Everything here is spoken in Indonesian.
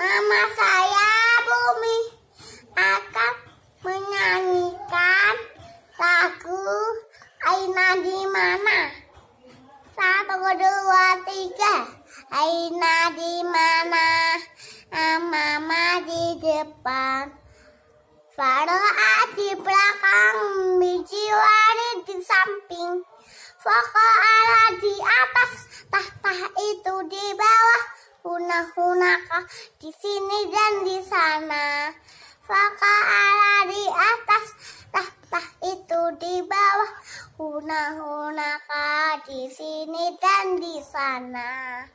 Mama saya Bumi akan menyanyikan lagu Aina di mana? Satu, dua, tiga. Aina di mana? Mama di depan. Farah di belakang, biji wari di samping. Fokoala di atas. aina hunaka di sini dan di sana. Faka di atas, tahta itu di bawah. Huna hunaka di sini dan di sana.